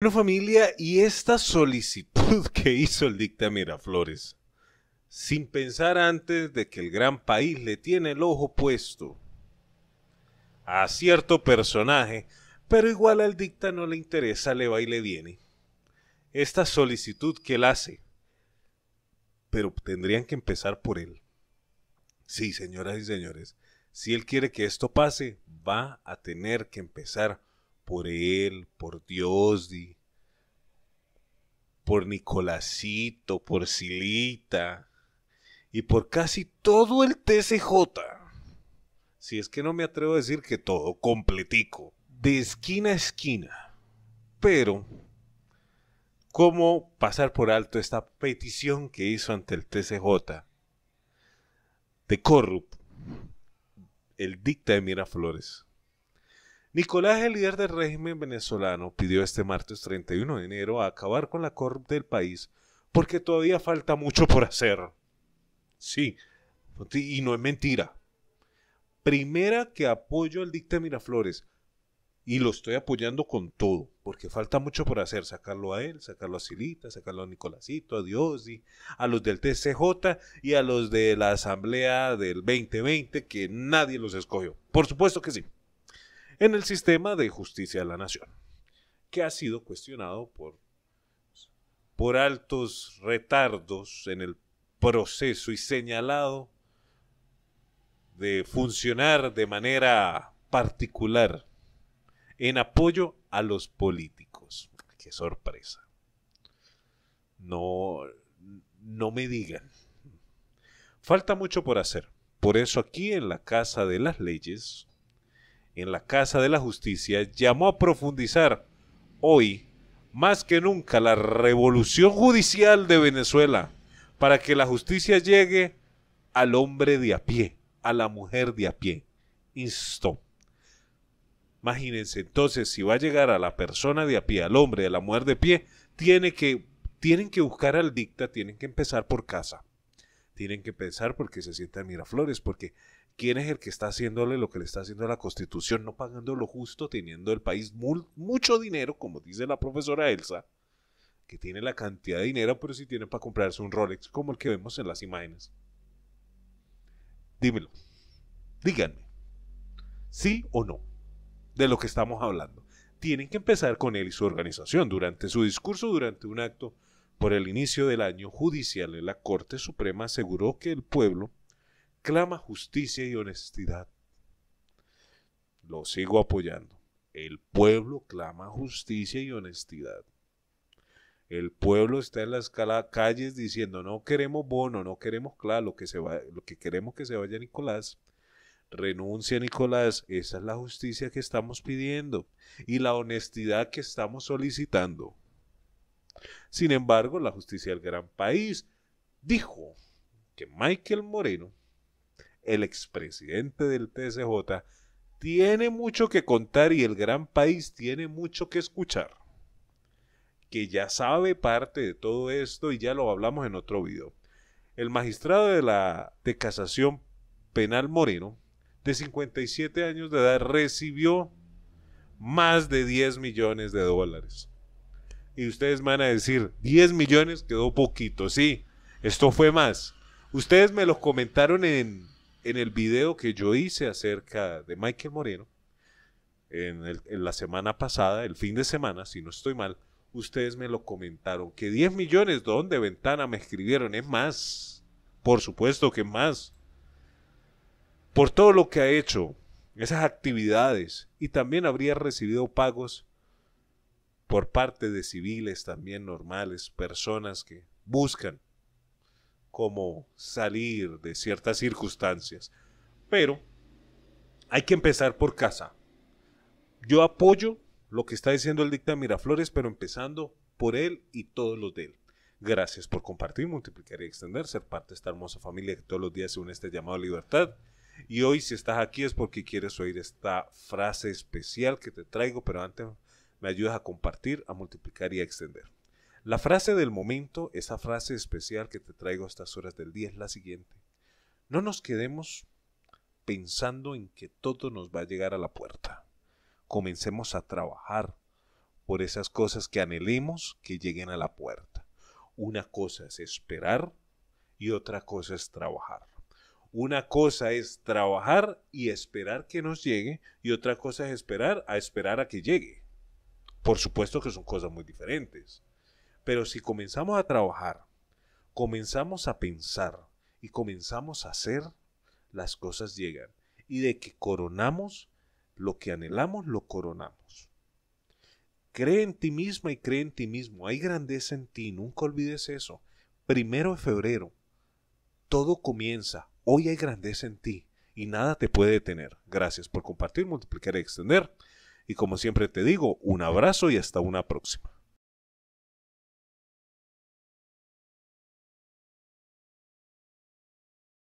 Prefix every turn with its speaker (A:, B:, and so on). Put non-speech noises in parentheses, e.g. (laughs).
A: Bueno familia, y esta solicitud (laughs) que hizo el dicta Miraflores, sin pensar antes de que el gran país le tiene el ojo puesto a cierto personaje, pero igual al dicta no le interesa, le va y le viene. Esta solicitud que él hace, pero tendrían que empezar por él. Sí, señoras y señores, si él quiere que esto pase, va a tener que empezar por él, por Dios, por Nicolásito, por Silita y por casi todo el TCJ. Si es que no me atrevo a decir que todo, completico, de esquina a esquina. Pero, ¿cómo pasar por alto esta petición que hizo ante el TCJ de Corrup, el dicta de Miraflores? Nicolás, el líder del régimen venezolano, pidió este martes 31 de enero a acabar con la corrupción del país porque todavía falta mucho por hacer. Sí, y no es mentira. Primera que apoyo al dicta Miraflores y lo estoy apoyando con todo, porque falta mucho por hacer, sacarlo a él, sacarlo a Silita, sacarlo a Nicolásito, a Diosi, a los del TCJ y a los de la Asamblea del 2020 que nadie los escogió. Por supuesto que sí en el sistema de justicia de la nación, que ha sido cuestionado por, por altos retardos en el proceso y señalado de funcionar de manera particular en apoyo a los políticos. Qué sorpresa. No, no me digan. Falta mucho por hacer. Por eso aquí en la Casa de las Leyes en la Casa de la Justicia llamó a profundizar hoy más que nunca la revolución judicial de Venezuela para que la justicia llegue al hombre de a pie, a la mujer de a pie. instó. Imagínense entonces si va a llegar a la persona de a pie, al hombre, a la mujer de pie, tiene que, tienen que buscar al dicta, tienen que empezar por casa. Tienen que empezar porque se sientan Miraflores, porque ¿Quién es el que está haciéndole lo que le está haciendo la Constitución, no pagando lo justo, teniendo el país mucho dinero, como dice la profesora Elsa, que tiene la cantidad de dinero, pero si tiene para comprarse un Rolex, como el que vemos en las imágenes? Dímelo, díganme, sí o no, de lo que estamos hablando. Tienen que empezar con él y su organización durante su discurso, durante un acto. Por el inicio del año judicial, la Corte Suprema aseguró que el pueblo clama justicia y honestidad. Lo sigo apoyando. El pueblo clama justicia y honestidad. El pueblo está en las calles diciendo, no queremos bono, no queremos claro, lo que, lo que queremos que se vaya Nicolás. Renuncia Nicolás, esa es la justicia que estamos pidiendo y la honestidad que estamos solicitando. Sin embargo, la justicia del gran país dijo que Michael Moreno el expresidente del TSJ, tiene mucho que contar y el gran país tiene mucho que escuchar. Que ya sabe parte de todo esto y ya lo hablamos en otro video. El magistrado de la de casación penal Moreno, de 57 años de edad, recibió más de 10 millones de dólares. Y ustedes van a decir, 10 millones quedó poquito, sí, esto fue más. Ustedes me lo comentaron en en el video que yo hice acerca de Michael Moreno, en, la semana pasada, el fin de semana, si no estoy mal, ustedes me lo comentaron, que 10 millones, ¿dónde ventana me escribieron? Es más, por supuesto que es más. Por todo lo que ha hecho, esas actividades, y también habría recibido pagos por parte de civiles también normales, personas que buscan como salir de ciertas circunstancias. Pero hay que empezar por casa. Yo apoyo lo que está diciendo el dicta Miraflores, pero empezando por él y todos los de él. Gracias por compartir, multiplicar y extender, ser parte de esta hermosa familia que todos los días se une este llamado libertad. Y hoy si estás aquí es porque quieres oír esta frase especial que te traigo, pero antes me ayudas a compartir, a multiplicar y a extender. La frase del momento, esa frase especial que te traigo a estas horas del día es la siguiente. No nos quedemos pensando en que todo nos va a llegar a la puerta. Comencemos a trabajar por esas cosas que anhelemos que lleguen a la puerta. Una cosa es esperar y otra cosa es trabajar. Una cosa es trabajar y esperar que nos llegue y otra cosa es esperar a esperar a que llegue. Por supuesto que son cosas muy diferentes. Pero si comenzamos a trabajar, comenzamos a pensar y comenzamos a hacer, las cosas llegan. Y de que coronamos lo que anhelamos, lo coronamos. Cree en ti misma y cree en ti mismo. Hay grandeza en ti, nunca olvides eso. Primero de febrero, todo comienza. Hoy hay grandeza en ti y nada te puede detener. Gracias por compartir, multiplicar y extender. Y como siempre te digo, un abrazo y hasta una próxima.